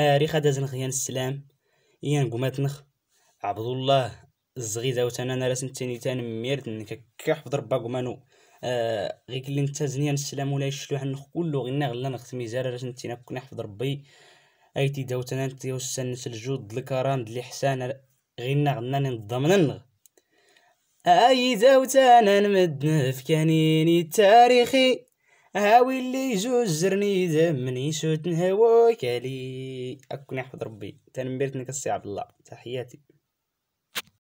تاريخ دازن يان السلام يان قماتنخ عبد الله داو تانا انا راسن تاني تان ميرد كيحفظ ربا قمانو آه غيك اللي انت زنيان السلام ولا يشلوح نخ كلو غينا غلا نختمي ميزار راسن تينا كنا حفظ ربي ايتي داوتانا نتي وسان الجود الكرام دلي حسان غينا غنا نضمنن اي تانا نمد في كانيني التاريخي هاوي اللي يجوزرني دمني شوت نهواك علي اكون يحفظ ربي تنبيرتني كسي عبد الله تحياتي